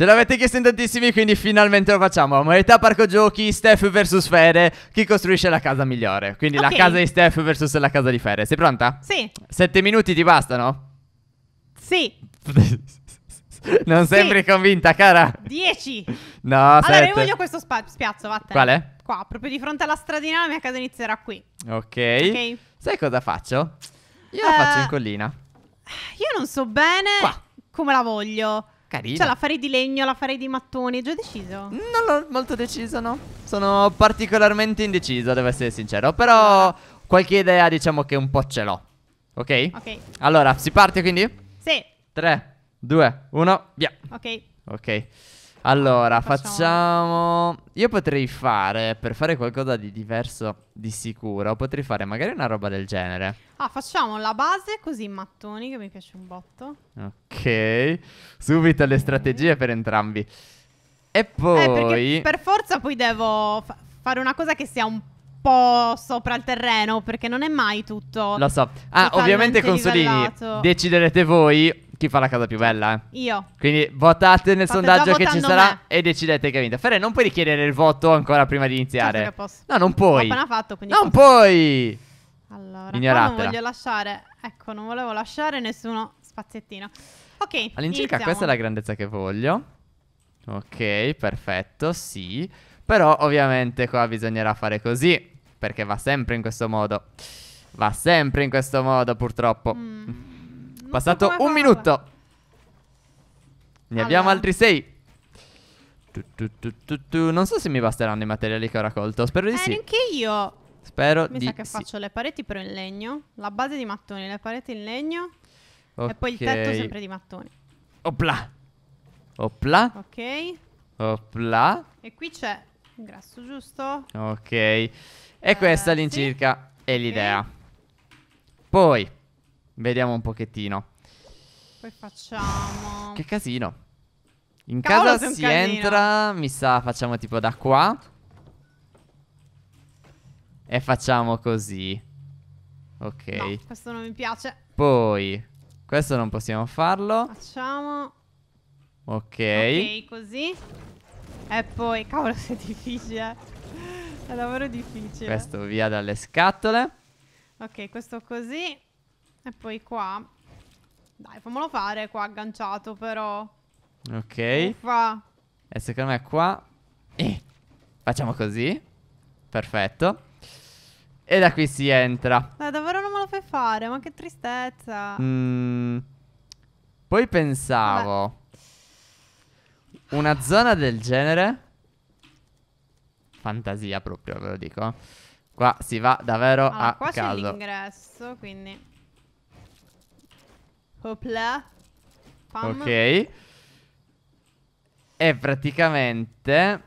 Ce l'avete chiesto in tantissimi, quindi finalmente lo facciamo. La modalità parco giochi, Steph vs Fere, chi costruisce la casa migliore. Quindi okay. la casa di Steph vs la casa di Fere. Sei pronta? Sì. Sette minuti ti bastano? Sì. non sì. sembri convinta, cara. Dieci. No, allora, sette. Allora, io voglio questo spiazzo, vattene. Quale? Qua, proprio di fronte alla stradina, la mia casa inizierà qui. Ok. Ok. Sai cosa faccio? Io uh, la eh, faccio in collina. Io non so bene... Qua. Come la voglio carina. Cioè la farei di legno, la farei di mattoni, già deciso? Non l'ho molto deciso, no. Sono particolarmente indeciso, devo essere sincero, però qualche idea diciamo che un po' ce l'ho. Ok? Ok. Allora, si parte quindi? Sì. 3 2 1 via. Ok. Ok. Allora, facciamo... facciamo... Io potrei fare, per fare qualcosa di diverso di sicuro, potrei fare magari una roba del genere. Ah, facciamo la base così in mattoni, che mi piace un botto. Ok. Ok, subito le strategie per entrambi. E eh, poi... Eh, per forza poi devo fa- fare una cosa che sia un po' sopra il terreno, perché non è mai tutto... Lo so. Ah, ovviamente consolini, livellato. deciderete voi chi fa la casa più bella. Eh. Io. Quindi votate nel Fate sondaggio che ci sarà me. e decidete chi ha vinto. Ferre, non puoi richiedere il voto ancora prima di iniziare. Certo no, non puoi. L'ho appena fatto, quindi... Non posso. puoi! Allora, non voglio lasciare... Ecco, non volevo lasciare nessuno spazzettino. Ok. All'incirca questa è la grandezza che voglio. Ok, perfetto, sì. Però ovviamente qua bisognerà fare così. Perché va sempre in questo modo. Va sempre in questo modo, purtroppo. Mm, Passato so un minuto. Ne allora. abbiamo altri sei. Tu, tu, tu, non so se mi basteranno i materiali che ho raccolto. Spero di eh, sì. Anche io. Spero Mi di sa che sì. faccio le pareti però in legno. La base di mattoni, le pareti in legno. Okay. E poi il tetto sempre di mattoni. Opla. Opla. Ok. Opla. E qui c'è il grasso, giusto? Ok. E eh, questa all'incirca sì. è l'idea. Okay. Poi, vediamo un pochettino. Poi facciamo... Che casino. In Cavolo casa si entra, mi sa, facciamo tipo da qua. E facciamo così. Ok. No, questo non mi piace. Poi questo non possiamo farlo. Facciamo. Ok. Ok, così. E poi, cavolo, se è difficile. È davvero difficile. Questo via dalle scatole. Ok, questo così. E poi qua. Dai, fammelo fare qua agganciato, però. Ok. Uffa. E secondo me qua. Eh. Facciamo così. Perfetto. E da qui si entra. Ma davvero non lo fai fare? Ma che tristezza. Mm. Poi pensavo. Beh. Una zona del genere. Fantasia proprio, ve lo dico. Qua si va davvero allora, a qua caso. Qua c'è l'ingresso, quindi. Hopla. Pam. Ok. E praticamente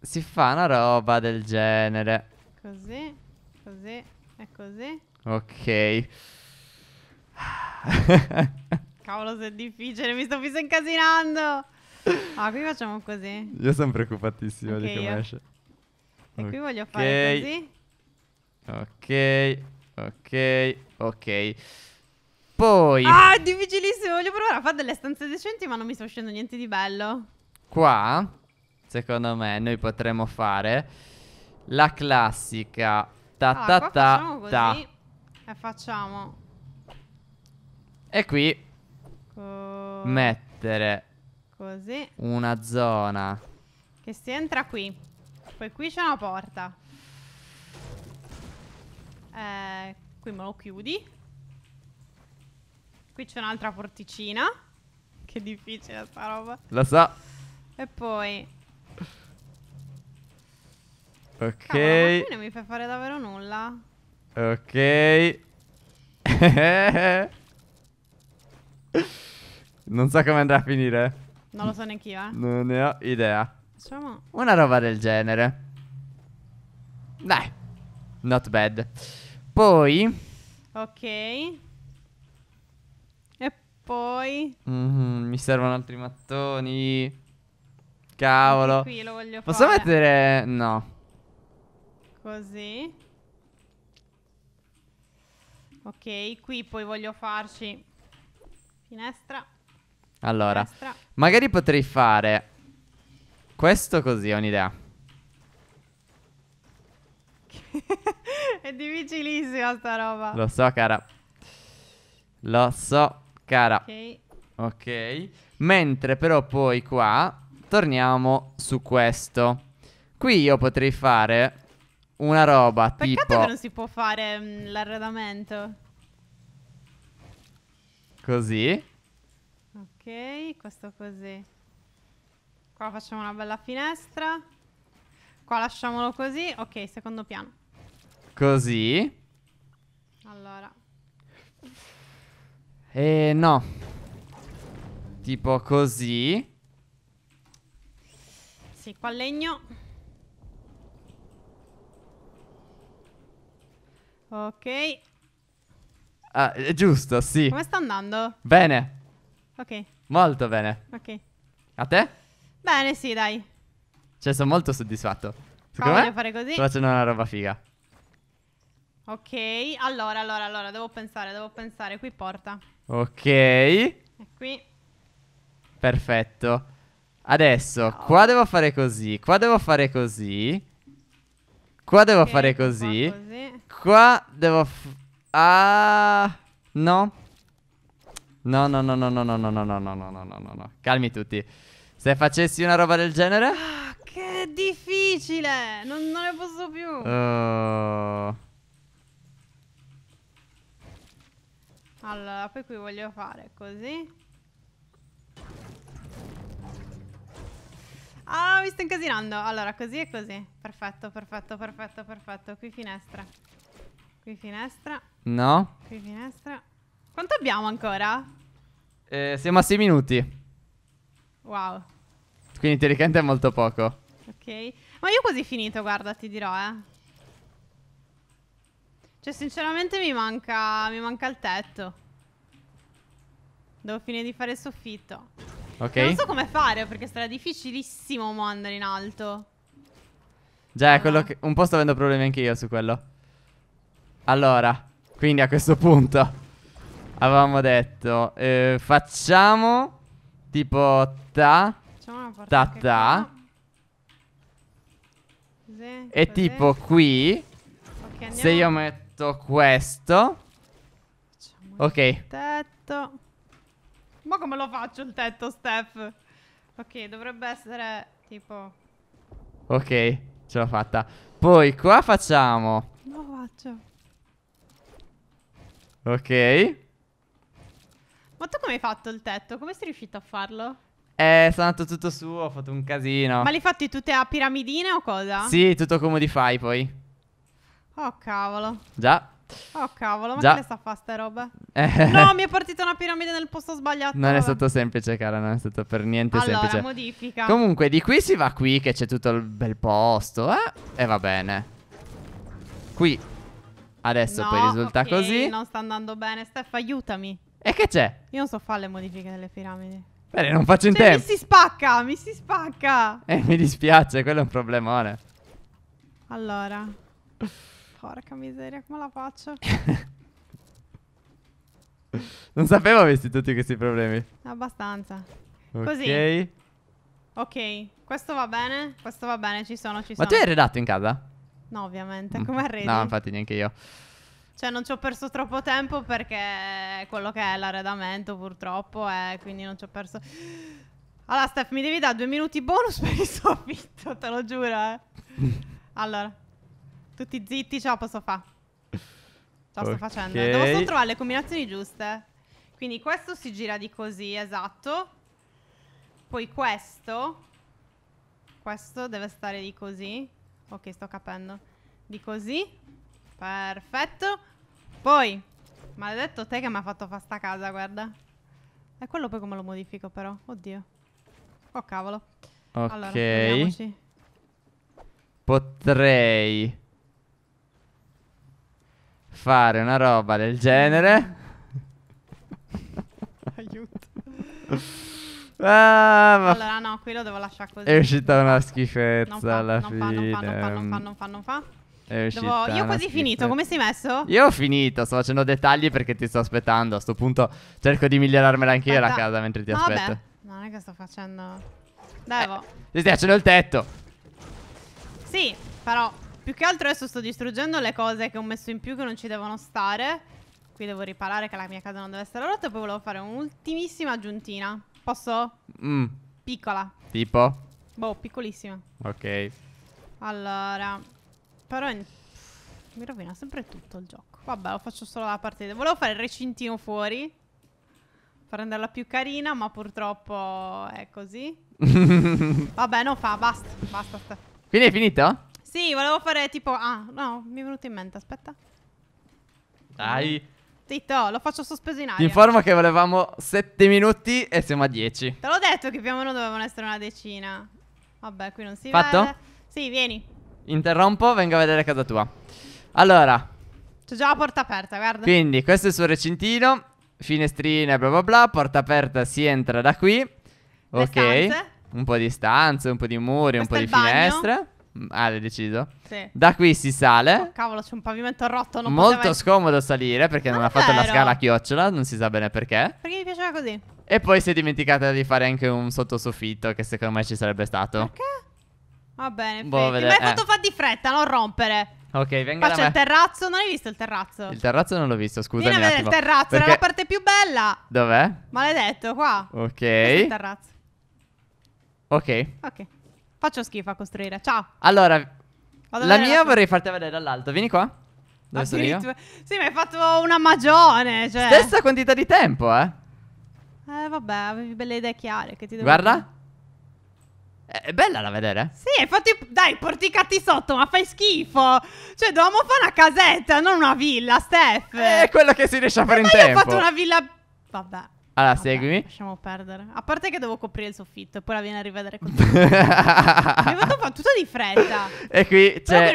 si fa una roba del genere. Così, così e così. Ok. Cavolo, se è difficile, mi sto più incasinando. Ah, qui facciamo così. Io sono preoccupatissimo okay, di come io. esce. E okay. qui voglio fare così. Ok, ok, ok. Poi... Ah, è difficilissimo, voglio provare a fare delle stanze decenti, ma non mi sta uscendo niente di bello. Qua, secondo me, noi potremmo fare la classica ta ta ta ta. E facciamo. E qui Co mettere così una zona che si entra qui. Poi qui c'è una porta. Eh, qui me lo chiudi. Qui c'è un'altra porticina. Che difficile sta roba. Lo so. E poi Ok. Cavolo, ma qui non mi fai fare davvero nulla. Ok. non so come andrà a finire. Non lo so neanche io, eh. Non ne ho idea. Facciamo... Una roba del genere. Dai. Not bad. Poi... Ok. E poi... Mm -hmm, mi servono altri mattoni. Cavolo. Qui lo voglio Posso fare. mettere... No. Così. Ok, qui poi voglio farci finestra. Allora, finestra. magari potrei fare questo così, ho un'idea. È difficilissima sta roba. Lo so, cara. Lo so, cara. Ok. Ok. Mentre però poi qua torniamo su questo. Qui io potrei fare una roba Peccato tipo... che non si può fare mm, l'arredamento. Così. Ok, questo così. Qua facciamo una bella finestra. Qua lasciamolo così. Ok, secondo piano. Così. Allora. Eh no. Tipo così. Sì, qua legno. Ok. Ah, è eh, giusto, sì. Come sta andando? Bene. Ok. Molto bene. Ok. A te? Bene, sì, dai. Cioè, sono molto soddisfatto. Secondo voglio me fare così. Sto facendo una roba figa. Ok, allora, allora, allora, devo pensare, devo pensare. Qui porta. Ok. E qui. Perfetto. Adesso, no. qua devo fare così, qua devo fare così. Qua devo okay, fare così. Qua, così. qua devo... ah... No. No, no, no, no, no, no, no, no, no, no, no, no, no, no. Calmi tutti. Se facessi una roba del genere... Ah, che difficile! Non, non ne posso più. Uh... Allora, poi qui voglio fare così. Ah, mi sto incasinando. Allora, così e così. Perfetto, perfetto, perfetto, perfetto. Qui finestra. Qui finestra. No. Qui finestra. Quanto abbiamo ancora? Eh, siamo a 6 minuti. Wow. Quindi teoricamente è molto poco. Ok. Ma io ho quasi finito, guarda, ti dirò, eh. Cioè, sinceramente mi manca, mi manca il tetto. Devo finire di fare il soffitto. Ok. Non so come fare perché sarà difficilissimo mo andare in alto. Già, no. Ah. che, un po' sto avendo problemi anche io su quello. Allora, quindi a questo punto avevamo detto eh, facciamo tipo ta ta ta. e tipo qui okay, se io metto questo Facciamo Ok. Tetto. Ma come lo faccio il tetto, Steph? Ok, dovrebbe essere tipo... Ok, ce l'ho fatta. Poi qua facciamo... lo faccio? Ok. Ma tu come hai fatto il tetto? Come sei riuscito a farlo? Eh, sono andato tutto su, ho fatto un casino. Ma li hai fatti tutte a piramidine o cosa? Sì, tutto come di fai poi. Oh, cavolo. Già. Oh cavolo, ma Già. che le sta fa ste robe? Eh. No, mi è partita una piramide nel posto sbagliato. Non è stato semplice, cara, non è stato per niente allora, semplice. Allora, modifica. Comunque, di qui si va qui che c'è tutto il bel posto, eh? E va bene. Qui. Adesso no, poi risulta okay, così. non sta andando bene. Steph, aiutami. E che c'è? Io non so fare le modifiche delle piramidi. Bene, non faccio in cioè, tempo. mi si spacca, mi si spacca. Eh, mi dispiace, quello è un problemone. Allora... Porca miseria, come la faccio? non sapevo avessi tutti questi problemi. Abbastanza. Ok. Così. Ok, questo va bene, questo va bene, ci sono, ci Ma sono. Ma tu hai arredato in casa? No, ovviamente, mm. come arredi? No, infatti neanche io. Cioè non ci ho perso troppo tempo perché quello che è l'arredamento purtroppo è, quindi non ci ho perso... Allora Steph, mi devi dare due minuti bonus per il soffitto, te lo giuro, eh. allora... Tutti zitti, ce la posso fare. Ce la okay. sto facendo. Devo solo trovare le combinazioni giuste. Quindi questo si gira di così, esatto. Poi questo. Questo deve stare di così. Ok, sto capendo. Di così. Perfetto. Poi, maledetto te che mi ha fatto fare sta casa, guarda. E quello poi come lo modifico però? Oddio. Oh cavolo. Ok. Allora, Potrei fare una roba del genere. Aiuto. Ah, ma allora no, qui lo devo lasciare così. È uscita una schifezza non fa, alla non fine. Fa, non fa, non fa, non fa, non fa, È uscita devo... Io ho quasi schifezza. finito, come sei messo? Io ho finito, sto facendo dettagli perché ti sto aspettando. A sto punto cerco di migliorarmela anch'io la casa mentre ti no, aspetto. Vabbè. Non è che sto facendo... Devo. Eh, ti stai facendo il tetto. Sì, però più che altro adesso sto distruggendo le cose che ho messo in più che non ci devono stare. Qui devo riparare che la mia casa non deve essere rotta. E poi volevo fare un'ultimissima aggiuntina. Posso? Mm. Piccola. Tipo? Boh, piccolissima. Ok. Allora. Però in... mi rovina sempre tutto il gioco. Vabbè, lo faccio solo la partita. Volevo fare il recintino fuori. Per renderla più carina, ma purtroppo è così. Vabbè, no fa, basta. Basta. Quindi è finito? Sì, volevo fare tipo... Ah, no, mi è venuto in mente, aspetta. Dai. Zitto, lo faccio sospeso in aria. Ti informo che volevamo 7 minuti e siamo a 10. Te l'ho detto che più o meno dovevano essere una decina. Vabbè, qui non si Fatto? vede. Fatto? Sì, vieni. Interrompo, vengo a vedere casa tua. Allora. C'è già la porta aperta, guarda. Quindi, questo è il suo recintino. Finestrine, bla bla bla. Porta aperta, si entra da qui. Le ok. Stanze. Un po' di stanze, un po' di muri, questo un po' di finestre. Bagno. Ale ah, deciso? Sì. Da qui si sale. Oh, cavolo, c'è un pavimento rotto. Non Molto poteva... scomodo salire perché non, non ha fatto vero. la scala a chiocciola. Non si sa bene perché. Perché mi piaceva così. E poi si è dimenticata di fare anche un sottosoffitto. Che secondo me ci sarebbe stato. Perché? Va bene. Boh, vede... Mi hai fatto eh. fare di fretta, non rompere. Ok, venga Faccio il terrazzo, non hai visto il terrazzo? Il terrazzo non l'ho visto, scusa. Vieni a vedere il terrazzo, perché... era la parte più bella. Dov'è? Maledetto, qua. Ok. Questo il terrazzo. Ok. Ok. Faccio schifo a costruire. Ciao. Allora, Vado la mia la vorrei farti vedere dall'alto. Vieni qua. Dove ah, sono io? Sì, mi hai fatto una magione. Cioè. Stessa quantità di tempo, eh. Eh, vabbè, avevi belle idee chiare. Che ti devo Guarda. Dire. Eh, è bella da vedere. Sì, infatti, dai, porticati sotto, ma fai schifo. Cioè, dovevamo fare una casetta, non una villa, Steph. È quello che si riesce a eh, fare eh, in ma tempo. Ma io ho fatto una villa... Vabbè. Allora, Vabbè, seguimi. Lasciamo perdere. A parte che devo coprire il soffitto e poi la viene a rivedere con te. Mi ha fatto fa tutto di fretta. E qui c'è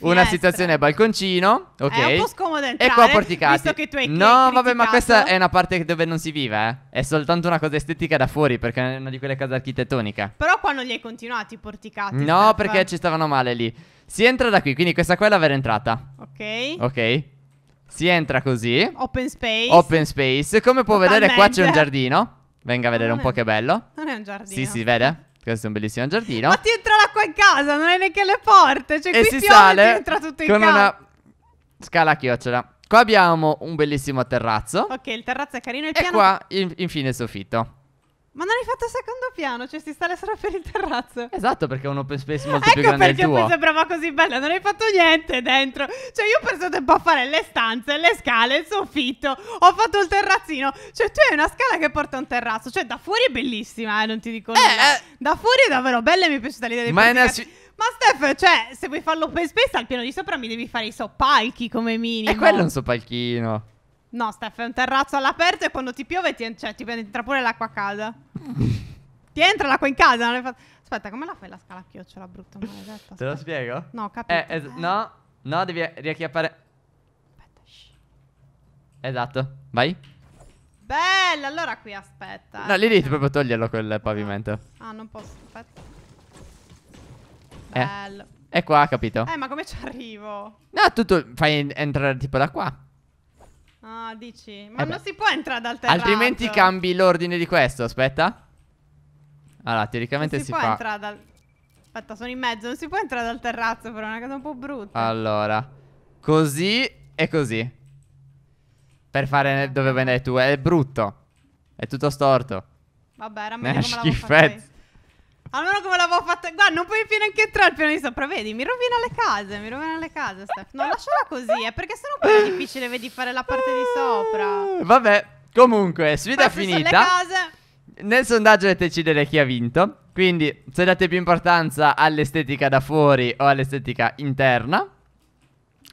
una situazione balconcino. Ok. È un po' scomodo entrare. E qua porticati. Visto che tu hai No, vabbè, ma questa è una parte dove non si vive, eh. È soltanto una cosa estetica da fuori, perché è una di quelle case architettoniche. Però qua non li hai continuati i porticati. No, Steph. perché ci stavano male lì. Si entra da qui, quindi questa qua è la vera entrata. Ok. Ok. Si entra così. Open space. Open space. Come può vedere qua c'è un giardino. Venga a vedere un po' che bello. Non è un giardino. Sì, si vede. Questo è un bellissimo giardino. Ma ti entra l'acqua in casa, non hai neanche le porte. Cioè, e qui si piove, sale ti entra tutto in casa. Con una scala a chiocciola. Qua abbiamo un bellissimo terrazzo. Ok, il terrazzo è carino. Il e piano... qua, in, infine, il soffitto. Ma non hai fatto secondo piano, cioè si sale solo per il terrazzo. Esatto, perché è un open space molto ecco più grande del tuo. Ecco perché mi sembrava così bella, non hai fatto niente dentro. Cioè io ho perso tempo a fare le stanze, le scale, il soffitto, ho fatto il terrazzino. Cioè tu hai una scala che porta a un terrazzo, cioè da fuori è bellissima, eh, non ti dico eh, nulla. Eh. Da fuori è davvero bella e mi è piaciuta l'idea di Ma è ma Steph, cioè, se vuoi farlo l'open space al piano di sopra mi devi fare i soppalchi come minimo. E quello è un soppalchino. No, Steph, è un terrazzo all'aperto e quando ti piove ti, cioè, ti entra pure l'acqua calda. ti entra l'acqua in casa? Non fa... Aspetta, come la fai la scala a chiocciola, brutto maledetto? Aspetta. Te lo spiego? No, eh, capito. Eh, eh. No, no, devi riacchiappare. Aspetta, shh. Esatto, vai. Bella, allora qui aspetta. No, lì devi eh. proprio toglierlo quel pavimento. Ah, non posso, aspetta. Eh. Bello. Eh. È qua, capito? Eh, ma come ci arrivo? No, tu, tu fai entrare tipo da qua. Ah, dici? Ma eh non si può entrare dal terrazzo. Altrimenti cambi l'ordine di questo, aspetta. Allora, teoricamente non si, si può fa... entrare dal... Aspetta, sono in mezzo, non si può entrare dal terrazzo, però è una cosa un po' brutta. Allora, così e così. Per fare dove venire tu, è brutto. È tutto storto. Vabbè, era eh, meglio come schifezza. Almeno come l'avevo fatta. Guarda, non puoi più neanche entrare al piano di sopra. Vedi, mi rovina le case. Mi rovina le case. Steph. Non lasciala così, eh, perché sennò poi è difficile, vedi, fare la parte di sopra. Eh, vabbè, comunque, sfida Passi finita. case. Nel sondaggio dovete decidere chi ha vinto. Quindi, se date più importanza all'estetica da fuori o all'estetica interna.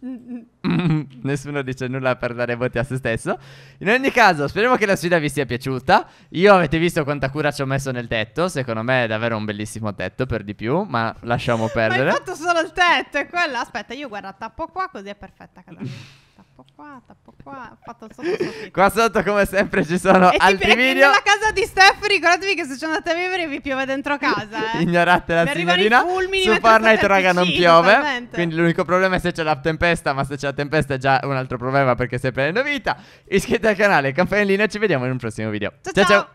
Nessuno dice nulla per dare voti a se stesso. In ogni caso, speriamo che la sfida vi sia piaciuta. Io avete visto quanta cura ci ho messo nel tetto. Secondo me è davvero un bellissimo tetto per di più, ma lasciamo perdere. ma hai fatto solo il tetto e quello. Aspetta, io guarda, tappo qua così è perfetta. Casa tappo qua, tappo qua. Ho Fatto sotto sotto. Qua sotto, come sempre, ci sono e altri tipo, video. nella casa di Steph, ricordatevi che se ci andate a vivere vi piove dentro casa. Eh. Ignorate la signorina. Su Fortnite, raga, non piove. Talmente. Quindi l'unico problema è se c'è la tempesta. Ma se c'è la tempesta è già un altro problema perché stai prendendo vita. Iscrivetevi al canale, campanellina. Ci vediamo in un prossimo video. ciao. ciao. ciao.